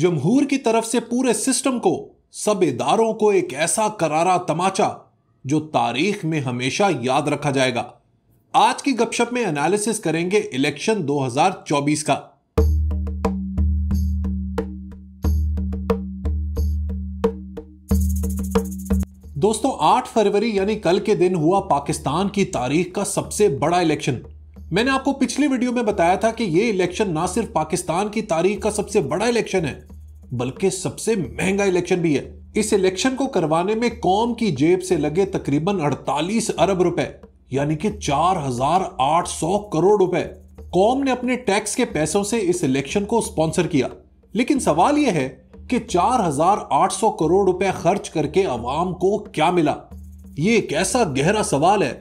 जमहूर की तरफ से पूरे सिस्टम को सब इदारों को एक ऐसा करारा तमाचा जो तारीख में हमेशा याद रखा जाएगा आज की गपशप में एनालिसिस करेंगे इलेक्शन 2024 का दोस्तों 8 फरवरी यानी कल के दिन हुआ पाकिस्तान की तारीख का सबसे बड़ा इलेक्शन मैंने आपको पिछली वीडियो में बताया था कि यह इलेक्शन ना सिर्फ पाकिस्तान की तारीख का सबसे बड़ा इलेक्शन है बल्कि सबसे महंगा इलेक्शन भी है इस इलेक्शन को करवाने में कौम की जेब से लगे तकरीबन 48 अरब रुपए यानी कि 4,800 करोड़ रुपए कौम ने अपने टैक्स के पैसों से इस इलेक्शन को स्पॉन्सर किया लेकिन सवाल यह है कि 4,800 करोड़ रुपए खर्च करके अवाम को क्या मिला ये एक ऐसा गहरा सवाल है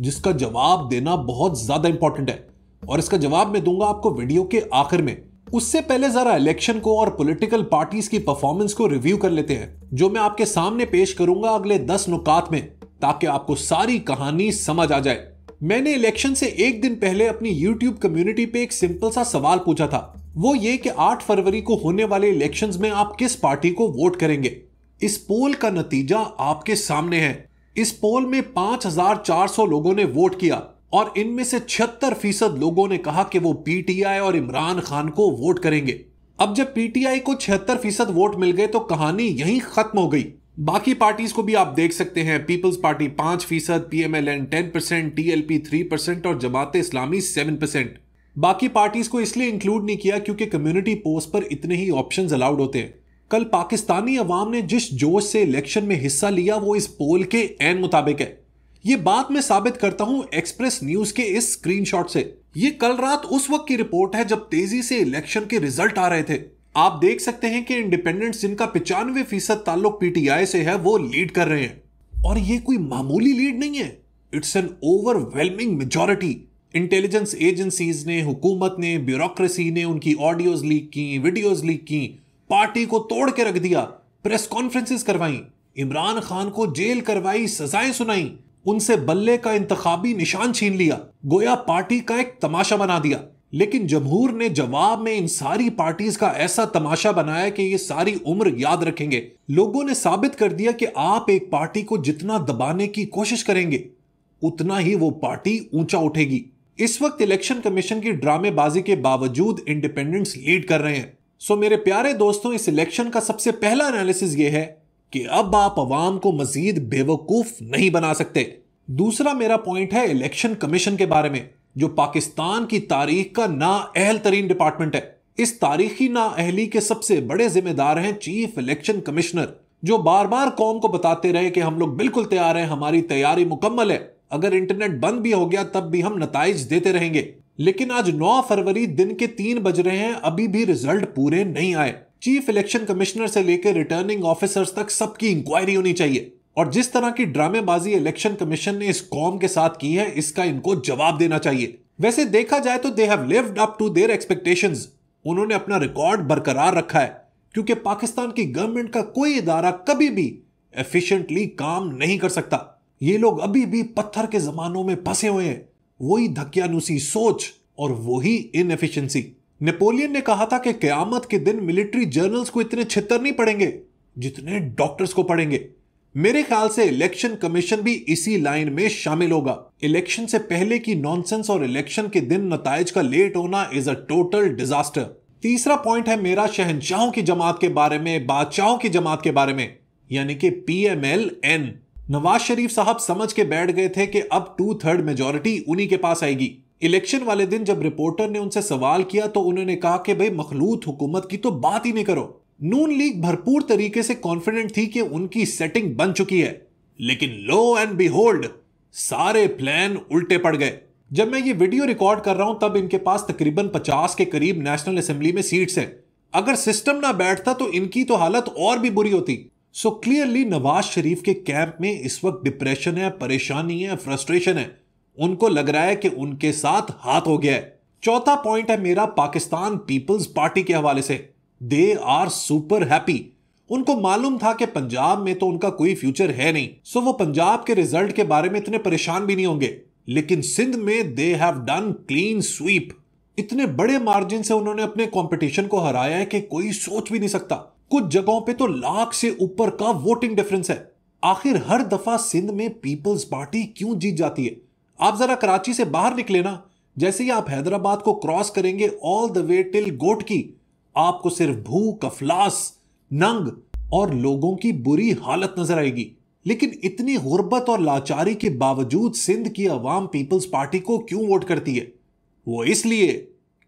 जिसका जवाब देना बहुत ज्यादा इंपॉर्टेंट है और इसका जवाब मैं दूंगा आपको वीडियो के आखिर में उससे पहले जरा इलेक्शन को और पॉलिटिकल पार्टीज की परफॉर्मेंस को रिव्यू कर लेते हैं जो मैं आपके सामने पेश करूंगा अगले दस नुकात में ताकि आपको सारी कहानी समझ आ जाए मैंने इलेक्शन से एक दिन पहले अपनी यूट्यूब कम्युनिटी पे एक सिंपल सा सवाल पूछा था वो ये कि 8 फरवरी को होने वाले इलेक्शंस में आप किस पार्टी को वोट करेंगे इस पोल का नतीजा आपके सामने है इस पोल में 5,400 लोगों ने वोट किया और इनमें से छिहत्तर फीसद लोगों ने कहा कि वो पीटीआई और इमरान खान को वोट करेंगे अब जब पीटीआई को छिहत्तर फीसद वोट मिल गए तो कहानी यहीं खत्म हो गई बाकी पार्टीज को भी आप देख सकते हैं पीपल्स पार्टी पांच फीसद P M L N ten percent T L P three percent और जमात इस्लामी सेवन परसेंट बाकी पार्टीज को इसलिए इंक्लूड नहीं किया क्योंकि कम्युनिटी पोस्ट पर इतने ही ऑप्शन अलाउड होते हैं कल पाकिस्तानी अवाम ने जिस जोश से इलेक्शन में हिस्सा लिया वो इस पोल के एन मुताबिक है ये बात मैं साबित करता हूं एक्सप्रेस न्यूज के इस स्क्रीनशॉट से ये कल रात उस वक्त की रिपोर्ट है जब तेजी से इलेक्शन के रिजल्ट आ रहे थे आप देख सकते हैं कि इंडिपेंडेंट जिनका पिचानवे फीसद ताल्लुक पीटीआई से है वो लीड कर रहे हैं और ये कोई मामूली लीड नहीं है it's an overwhelming majority intelligence agencies ने हुकूमत ने ब्यूरोक्रेसी ने उनकी ऑडियोज लीक की वीडियोज लीक की पार्टी को तोड़ के रख दिया प्रेस कॉन्फ्रेंसिस करवाई इमरान खान को जेल करवाई सजाएं सुनाई उनसे बल्ले का इंतखाबी निशान छीन लिया गोया पार्टी का एक तमाशा बना दिया लेकिन जमहूर ने जवाब में इन सारी पार्टीज का ऐसा तमाशा बनाया कि ये सारी उम्र याद रखेंगे लोगों ने साबित कर दिया कि आप एक पार्टी को जितना दबाने की कोशिश करेंगे उतना ही वो पार्टी ऊंचा उठेगी इस वक्त इलेक्शन कमीशन की ड्रामेबाजी के बावजूद इंडिपेंडेंट्स लीड कर रहे हैं सो मेरे प्यारे दोस्तों इस इलेक्शन का सबसे पहला एनालिसिस ये है कि अब आप अवाम को मजीद बेवकूफ नहीं बना सकते दूसरा मेरा पॉइंट है इलेक्शन कमीशन के बारे में जो पाकिस्तान की तारीख का ना अहल तरीन डिपार्टमेंट है इस तारीखी ना अहली के सबसे बड़े जिम्मेदार हैं चीफ इलेक्शन कमिश्नर जो बार बार कौम को बताते रहे कि हम लोग बिल्कुल तैयार हैं हमारी तैयारी मुकम्मल है अगर इंटरनेट बंद भी हो गया तब भी हम नतज देते रहेंगे लेकिन आज 9 फरवरी दिन के तीन बज रहे हैं अभी भी रिजल्ट पूरे नहीं आए चीफ इलेक्शन कमिश्नर से लेकर रिटर्निंग ऑफिसर्स तक सबकी इंक्वायरी होनी चाहिए और जिस तरह की ड्रामेबाजी इलेक्शन कमीशन ने इस कॉम के साथ की है इसका इनको जवाब देना चाहिए वैसे देखा जाए तो they have lived up to their expectation उन्होंने अपना रिकॉर्ड बरकरार रखा है क्योंकि पाकिस्तान की गवर्नमेंट का कोई इदारा कभी भी एफिशिएंटली काम नहीं कर सकता ये लोग अभी भी पत्थर के जमानों में फंसे हुए हैं वही धक्यानुसी सोच और वही इनएफिशिएंसी नेपोलियन ने कहा था कि क्यामत के दिन मिलिट्री जर्नल्स को इतने छितर नहीं पड़ेंगे जितने डॉक्टर्स को पड़ेंगे मेरे ख्याल से इलेक्शन कमीशन भी इसी लाइन में शामिल होगा इलेक्शन से पहले की नॉनसेंस और इलेक्शन के दिन नतज का लेट होना इज अ टोटल डिजास्टर तीसरा पॉइंट है मेरा शहनशाहों की जमात के बारे में बादशाहों की जमात के बारे में यानी कि P M L N Nawaz Sharif sahab समझ के बैठ गए थे कि अब टू थर्ड मेजोरिटी उन्हीं के पास आएगी इलेक्शन वाले दिन जब रिपोर्टर ने उनसे सवाल किया तो उन्होंने कहा कि भाई मखलूत हुकूमत की तो बात ही नहीं करो नून लीग भरपूर तरीके से कॉन्फिडेंट थी कि उनकी सेटिंग बन चुकी है लेकिन लो एंड बिहोल्ड सारे प्लान उल्टे पड़ गए जब मैं ये वीडियो रिकॉर्ड कर रहा हूं तब इनके पास तकरीबन 50 के करीब नेशनल असेंबली में सीट्स हैं अगर सिस्टम ना बैठता तो इनकी तो हालत और भी बुरी होती सो क्लियरली नवाज शरीफ के कैंप में इस वक्त डिप्रेशन है परेशानी है फ्रस्ट्रेशन है उनको लग रहा है कि उनके साथ हाथ हो गया है चौथा पॉइंट है मेरा पाकिस्तान पीपल्स पार्टी के हवाले से दे आर सुपर हैप्पी उनको मालूम था कि पंजाब में तो उनका कोई फ्यूचर है नहीं सो वो पंजाब के रिजल्ट के बारे में इतने परेशान भी नहीं होंगे लेकिन सिंध में they have done clean sweep इतने बड़े मार्जिन से उन्होंने अपने कंपटीशन को हराया है कि कोई सोच भी नहीं सकता कुछ जगहों पे तो लाख से ऊपर का वोटिंग डिफरेंस है आखिर हर दफा सिंध में पीपल्स पार्टी क्यों जीत जाती है आप जरा कराची से बाहर निकले ना जैसे ही आप हैदराबाद को क्रॉस करेंगे ऑल द वे टिल गोट की आपको सिर्फ भूख अफलास नंग और लोगों की बुरी हालत नजर आएगी लेकिन इतनी गुर्बत और लाचारी के बावजूद सिंध की अवाम पीपल्स पार्टी को क्यों वोट करती है वो इसलिए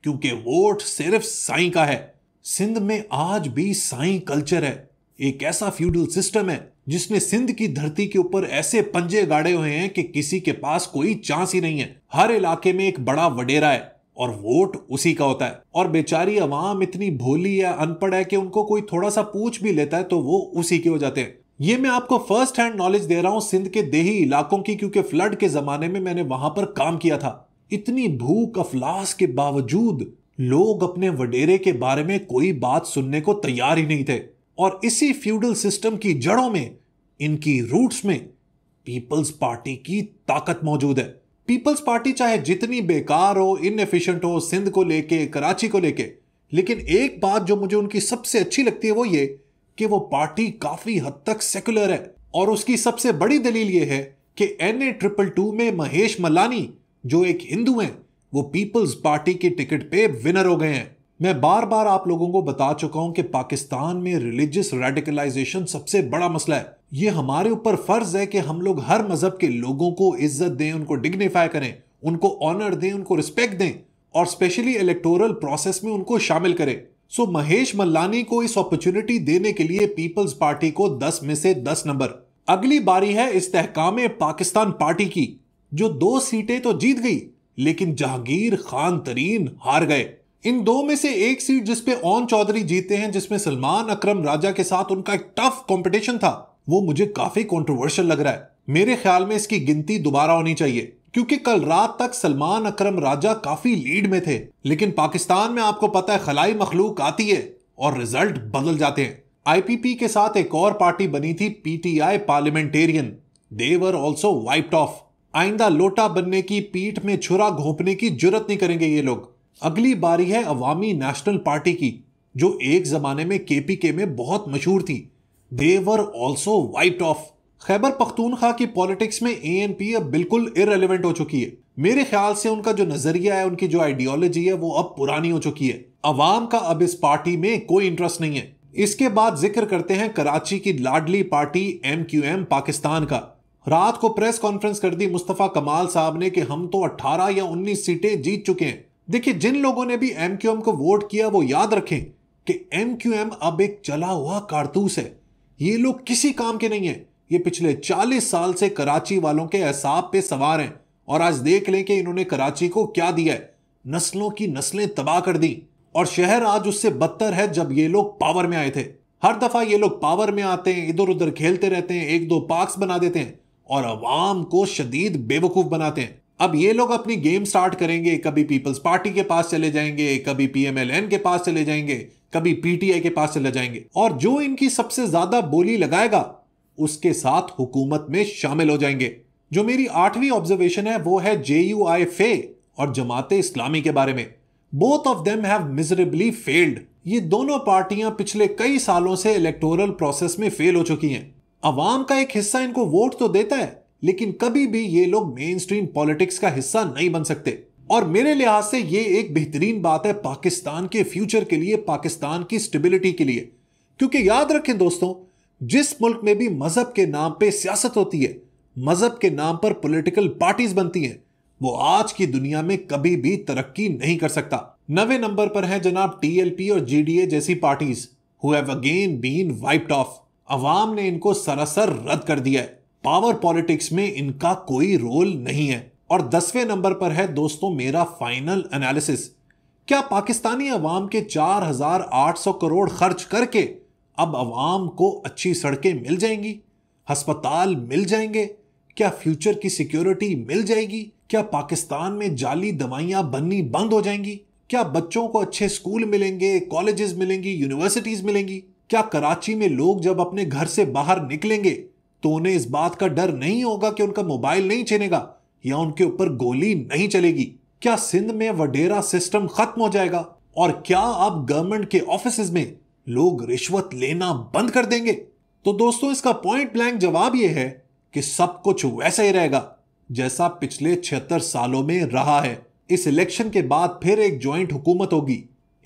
क्योंकि वोट सिर्फ साई का है सिंध में आज भी साई कल्चर है एक ऐसा फ्यूडल सिस्टम है जिसने सिंध की धरती के ऊपर ऐसे पंजे गाड़े हुए हैं कि किसी के पास कोई चांस ही नहीं है हर इलाके में एक बड़ा वडेरा है और वोट उसी का होता है और बेचारी अवाम इतनी भोली या अनपढ़ है कि उनको कोई थोड़ा सा पूछ भी लेता है तो वो उसी के हो जाते हैं ये मैं आपको फर्स्ट हैंड नॉलेज दे रहा हूँ सिंध के देही इलाकों की क्योंकि फ्लड के जमाने में मैंने वहां पर काम किया था इतनी भूख अफलास के बावजूद लोग अपने वडेरे के बारे में कोई बात सुनने को तैयार ही नहीं थे और इसी फ्यूडल सिस्टम की जड़ों में इनकी रूट्स में पीपल्स पार्टी की ताकत मौजूद है पीपल्स पार्टी चाहे जितनी बेकार हो इनएफिशिएंट हो सिंध को लेके कराची को लेके लेकिन एक बात जो मुझे उनकी सबसे अच्छी लगती है वो ये कि वो पार्टी काफी हद तक सेकुलर है और उसकी सबसे बड़ी दलील ये है कि एन ए ट्रिपल टू में महेश मलानी जो एक हिंदू हैं वो पीपल्स पार्टी की टिकट पे विनर हो गए हैं मैं बार बार आप लोगों को बता चुका हूं कि पाकिस्तान में रिलीजियस रेडिकलाइजेशन सबसे बड़ा मसला है ये हमारे ऊपर फर्ज है कि हम लोग हर मजहब के लोगों को इज्जत दें उनको डिग्निफाई करें उनको ऑनर दें उनको रिस्पेक्ट दें और स्पेशली इलेक्टोरल प्रोसेस में उनको शामिल करें सो महेश मल्लानी को इस अपॉर्चुनिटी देने के लिए पीपल्स पार्टी को 10 में से 10 नंबर अगली बारी है इस तहकाम पाकिस्तान पार्टी की जो दो सीटें तो जीत गई लेकिन जहांगीर खान तरीन हार गए इन दो में से एक सीट जिसपे ओन चौधरी जीते हैं जिसमें सलमान अकरम राजा के साथ उनका एक टफ कंपटीशन था वो मुझे काफी कंट्रोवर्शियल लग रहा है मेरे ख्याल में इसकी गिनती दोबारा होनी चाहिए क्योंकि कल रात तक सलमान अकरम राजा काफी लीड में थे लेकिन पाकिस्तान में आपको पता है खलाई मखलूक आती है और रिजल्ट बदल जाते हैं आईपीपी के साथ एक और पार्टी बनी थी PTI parliamentarian they were also wiped off आइंदा लोटा बनने की पीठ में छुरा घोपने की जरूरत नहीं करेंगे ये लोग अगली बारी है अवामी नेशनल पार्टी की जो एक जमाने में केपीके में बहुत मशहूर थी they were also wiped off Khyber Pakhtunkhwa की पॉलिटिक्स में ए एन पी अब बिल्कुल इरेलीवेंट हो चुकी है मेरे ख्याल से उनका जो नजरिया है उनकी जो आइडियोलॉजी है वो अब पुरानी हो चुकी है अवाम का अब इस पार्टी में कोई इंटरेस्ट नहीं है इसके बाद जिक्र करते हैं कराची की लाडली party M Q M Pakistan का रात को प्रेस कॉन्फ्रेंस कर दी मुस्तफा कमाल साहब ने कि हम तो 18 या 19 सीटें जीत चुके हैं देखिए जिन लोगों ने भी एम को वोट किया वो याद रखें कि एम अब एक चला हुआ कारतूस है ये लोग किसी काम के नहीं है ये पिछले 40 साल से कराची वालों के एहसाब पे सवार हैं और आज देख लें कि इन्होंने कराची को क्या दिया है नस्लों की नस्लें तबाह कर दी और शहर आज उससे बदतर है जब ये लोग पावर में आए थे हर दफा ये लोग पावर में आते हैं इधर उधर खेलते रहते हैं एक दो पार्क्स बना देते हैं और अवाम को शदीद बेवकूफ बनाते हैं अब ये लोग अपनी गेम स्टार्ट करेंगे कभी पीपल्स पार्टी के पास चले जाएंगे कभी पीएमएलएन के पास चले जाएंगे कभी पीटीआई के पास चले जाएंगे और जो इनकी सबसे ज्यादा बोली लगाएगा उसके साथ हुकूमत में शामिल हो जाएंगे जो मेरी आठवीं ऑब्जर्वेशन है वो है जे यू आई फे और जमात इस्लामी के बारे में both of them have miserably failed ये दोनों पार्टियां पिछले कई सालों से इलेक्टोरल प्रोसेस में फेल हो चुकी हैं अवाम का एक हिस्सा इनको वोट तो देता है लेकिन कभी भी ये लोग मेन स्ट्रीम पॉलिटिक्स का हिस्सा नहीं बन सकते और मेरे लिहाज से ये एक बेहतरीन बात है पाकिस्तान के फ्यूचर के लिए पाकिस्तान की स्टेबिलिटी के लिए क्योंकि याद रखें दोस्तों जिस मुल्क में भी मजहब के नाम पे सियासत होती है मजहब के नाम पर पॉलिटिकल पार्टीज बनती हैं वो आज की दुनिया में कभी भी तरक्की नहीं कर सकता नवे नंबर पर है जनाब टीएलपी और जीडीए जैसी parties who have again been wiped off अवाम ने इनको सरासर रद्द कर दिया है पावर पॉलिटिक्स में इनका कोई रोल नहीं है और दसवें नंबर पर है दोस्तों मेरा फाइनल एनालिसिस क्या पाकिस्तानी अवाम के 4,800 करोड़ खर्च करके अब अवाम को अच्छी सड़कें मिल जाएंगी हस्पताल मिल जाएंगे क्या फ्यूचर की सिक्योरिटी मिल जाएगी क्या पाकिस्तान में जाली दवाइयां बननी बंद हो जाएंगी क्या बच्चों को अच्छे स्कूल मिलेंगे कॉलेजेस मिलेंगी यूनिवर्सिटीज मिलेंगी क्या कराची में लोग जब अपने घर से बाहर निकलेंगे तो उन्हें इस बात का डर नहीं होगा कि उनका मोबाइल नहीं छीनेगा या उनके ऊपर गोली नहीं चलेगी क्या सिंध में वडेरा सिस्टम खत्म हो जाएगा और क्या अब गवर्नमेंट के ऑफिस में लोग रिश्वत लेना बंद कर देंगे तो दोस्तों इसका पॉइंट ब्लैंक जवाब यह है कि सब कुछ वैसा ही रहेगा जैसा पिछले छिहत्तर सालों में रहा है इस इलेक्शन के बाद फिर एक ज्वाइंट हुकूमत होगी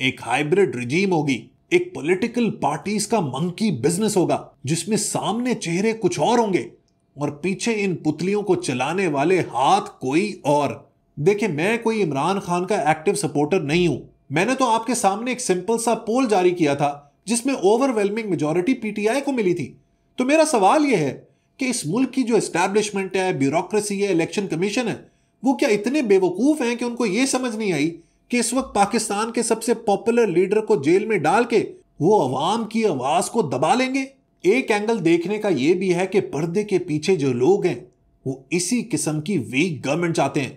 एक हाइब्रिड रिजीम होगी एक पॉलिटिकल पार्टीज का मंकी बिजनेस होगा जिसमें सामने चेहरे कुछ और होंगे और पीछे इन पुतलियों को चलाने वाले हाथ कोई और देखिए मैं कोई इमरान खान का एक्टिव सपोर्टर नहीं हूं मैंने तो आपके सामने एक सिंपल सा पोल जारी किया था जिसमें ओवरवेलमिंग मेजोरिटी पीटीआई को मिली थी तो मेरा सवाल यह है कि इस मुल्क की जो एस्टेब्लिशमेंट है ब्यूरोक्रेसी है इलेक्शन कमीशन है वो क्या इतने बेवकूफ हैं कि उनको यह समझ नहीं आई कि इस वक्त पाकिस्तान के सबसे पॉपुलर लीडर को जेल में डाल के वो अवाम की आवाज को दबा लेंगे एक एंगल देखने का यह भी है कि पर्दे के पीछे जो लोग हैं वो इसी किस्म की वीक गवर्नमेंट चाहते हैं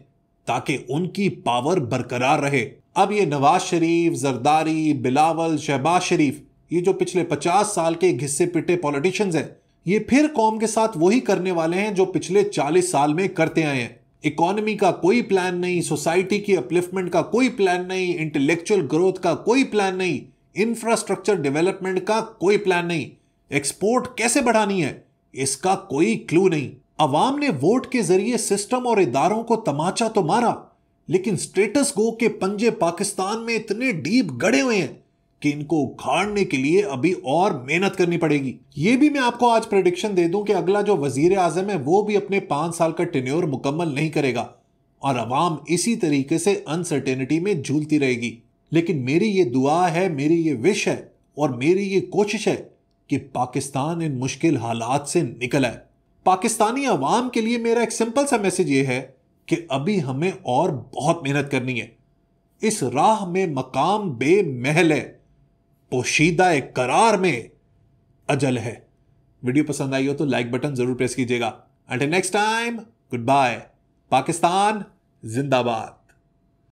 ताकि उनकी पावर बरकरार रहे अब ये नवाज शरीफ जरदारी बिलावल शहबाज शरीफ ये जो पिछले पचास साल के घिस्से पिटे पॉलिटिशियंस हैं ये फिर कौम के साथ वही करने वाले हैं जो पिछले चालीस साल में करते आए हैं इकोनॉमी का कोई प्लान नहीं सोसाइटी की अपलिफ्टमेंट का कोई प्लान नहीं इंटेलेक्चुअल ग्रोथ का कोई प्लान नहीं इंफ्रास्ट्रक्चर डेवलपमेंट का कोई प्लान नहीं एक्सपोर्ट कैसे बढ़ानी है इसका कोई क्लू नहीं अवाम ने वोट के जरिए सिस्टम और इदारों को तमाचा तो मारा लेकिन स्टेटस गो के पंजे पाकिस्तान में इतने डीप गड़े हुए हैं कि इनको उखाड़ने के लिए अभी और मेहनत करनी पड़ेगी ये भी मैं आपको आज प्रडिक्शन दे दूं कि अगला जो वजीर आजम है वो भी अपने पांच साल का टेन्योर मुकम्मल नहीं करेगा और आवाम इसी तरीके से अनसर्टेनिटी में झूलती रहेगी लेकिन मेरी ये दुआ है मेरी ये विश है और मेरी ये कोशिश है कि पाकिस्तान इन मुश्किल हालात से निकल आए पाकिस्तानी अवाम के लिए मेरा एक सिंपल सा मैसेज ये है कि अभी हमें और बहुत मेहनत करनी है इस राह में मकाम बेमहल है पोशीदा एक करार में अजल है वीडियो पसंद आई हो तो लाइक बटन जरूर प्रेस कीजिएगा and next time good bye Pakistan जिंदाबाद